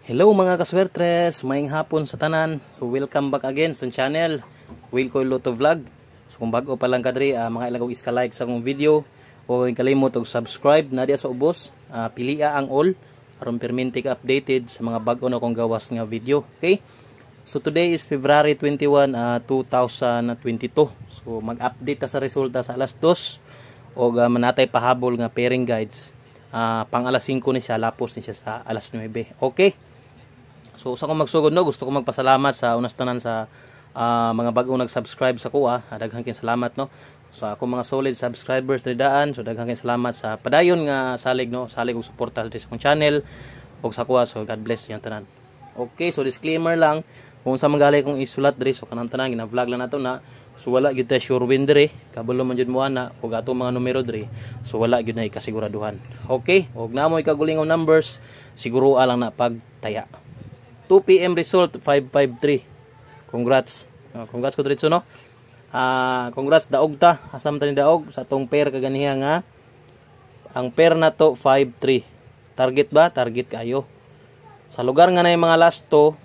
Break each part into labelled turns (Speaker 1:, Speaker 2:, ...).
Speaker 1: Hello mga kaswertres, maayong hapon sa tanan. welcome back again sa channel, Will Coy Luto Vlog. So kung bago pa lang kadri, uh, ah, mga ilagaw iska like sa akong video. Huwag kalimot og subscribe na sa ubos. Uh, ah, pilia ang all aron perminti ka updated sa mga bag-o na kong gawas nga video. Okay? So today is February 21, uh, 2022. So mag-update sa resulta sa alas 2 O uh, manatay pahabol nga pairing guides. Uh, pang alas 5 ni siya, lapos ni siya sa alas 9. Okay? So usa ko magsugod no, gusto ko magpasalamat sa unas tanan sa uh, mga bagong nag-subscribe sa kuha. Ah. Daghang kay salamat no. So ako mga solid subscribers ni Daan, so daghang kay salamat sa padayon nga salig no, salig og suporta sa akong channel ug sa kuha. So God bless yung tanan. Okay, so disclaimer lang kung sa magali kong isulat diri so kanang tanan gina-vlog lang nato na so wala gyud ta sure win diri kabalo man jud mo ana og ato mga numero diri so wala gyud na ikasiguraduhan okay ug mo kagulingaw numbers siguro lang na pagtaya 2 p.m. result 553. Congrats. Ah, congrats ko diretso no. Uh, congrats daog ta asam ta ni daog sa tong pair kaganiha nga ah. ang pair na to 53. Target ba? Target kayo. Sa lugar nga na yung mga last to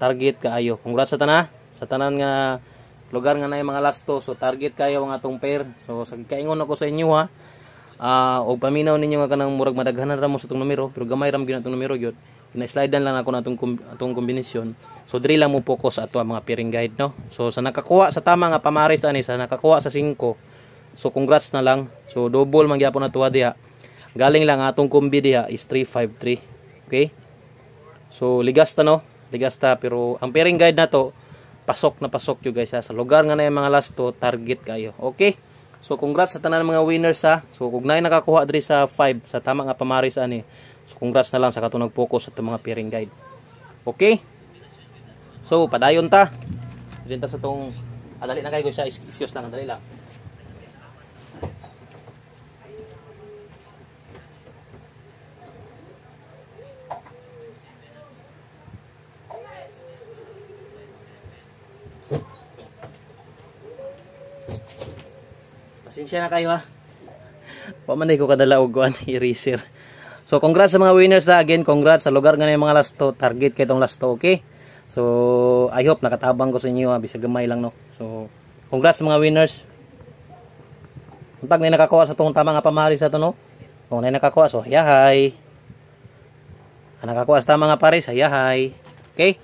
Speaker 1: target kaayo. Congrats sa tanan sa tanan nga lugar nga na yung mga last to so target kayo ang atong pair. So sa kaingon ako sa inyo ha. Uh, og paminaw ninyo nga kanang murag madaghanan ra mo sa itong numero pero gamay ram gyud numero gyud na-slide lang ako na itong, itong kombinasyon so diri lang mo focus ato ang mga pairing guide no so sa nakakuha sa tama nga pamaris ani sa nakakuha sa 5 so congrats na lang so double man gyapon na tuwa diha galing lang atong kombi diha is 353 okay so ligasta no ligasta pero ang pairing guide na to pasok na pasok yo guys ha. sa lugar nga na yung mga last to target kayo okay so congrats sa tanan mga winners ha so kung na nakakuha diri sa 5 sa tama nga pamaris ani So congrats na lang sa kato nag-focus at mga pairing guide. Okay? So padayon ta. Dili ta sa tong adali na kay kayo siya isiyos lang dali lang. Pasensya na kayo ha. Pamanay ko kadala og kuan eraser. So, congrats sa mga winners ha. Again, congrats sa lugar nga yung mga lasto. Target kay itong lasto, okay? So, I hope nakatabang ko sa inyo ha. Bisa gamay lang, no? So, congrats sa mga winners. Untag na nakakuha sa itong tama nga pamahari sa ito, no? Kung na nakakuha, so, yahay. Ang nakakuha sa tama nga pares, yahay. Okay?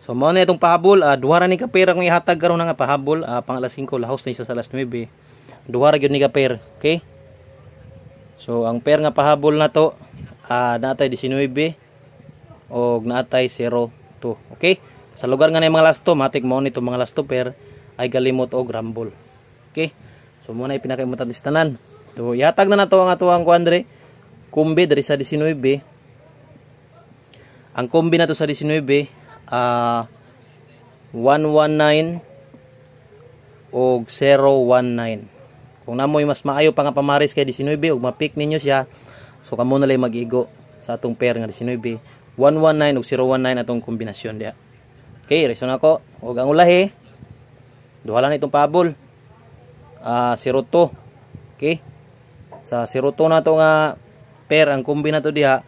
Speaker 1: So, mo na itong pahabol. Uh, ah, duhara ni kapera kung ihatag karon nga pahabol. Uh, pang alas 5, lahos na isa sa alas 9. Duwara yun ni kapera. Okay? So, ang pair nga pahabol na to, uh, naatay 19 o naatay 02 okay sa lugar nga na mga lasto matik mo nito mga lasto per ay galimot o grambol okay so muna ipinakaimutan tanan to yatag na nato ang atuang kuandre kumbi dari sa 19 ang kumbi nato sa 19 uh, 119 og 019 kung namoy mas maayo pa nga pamaris kay 19 og mapick ninyo siya So kamo na lay magigo sa atong pair nga 19, 119 ug 019 atong kombinasyon diha. Okay, reason ako ug ang ulahi duha lang itong pabol. Ah, uh, 02. Okay? Sa 02 na to nga pair ang kombi nato diha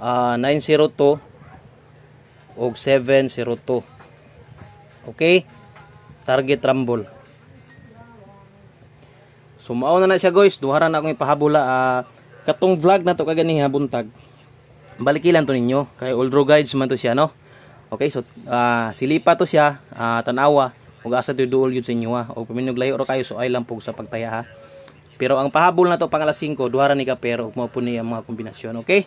Speaker 1: uh, ah, 902 ug 702. Okay? Target rumble. Sumaon so, na na siya guys. Duha ra na akong ipahabula ah uh, katong vlog na to kaganiha buntag balikilan to ninyo kay old road guides man to siya no okay so uh, silipa to siya uh, tanawa ug asa to duol yun sa inyo ha o paminog layo ro kayo so ay lang pug sa pagtaya ha pero ang pahabol na to pang alas 5 duha ra ni ka pero ug mao po mga kombinasyon okay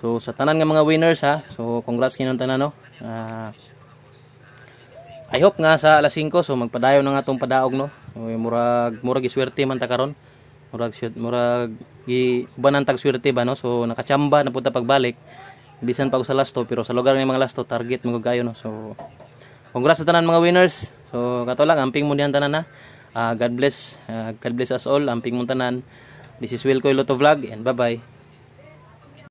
Speaker 1: so sa tanan nga mga winners ha so congrats kinong tanan no uh, I hope nga sa alas 5 so magpadayon na nga tong padaog no murag murag iswerte man ta karon murag shoot murag gi uban ang tagswerte ba no so nakachamba na punta pagbalik bisan pa ko sa lasto pero sa lugar ng mga lasto target mga kayo no so congrats sa tanan mga winners so kato lang amping mo diyan tanan na uh, ah, God bless uh, God bless us all amping mo tanan this is Wilco Loto Vlog and bye bye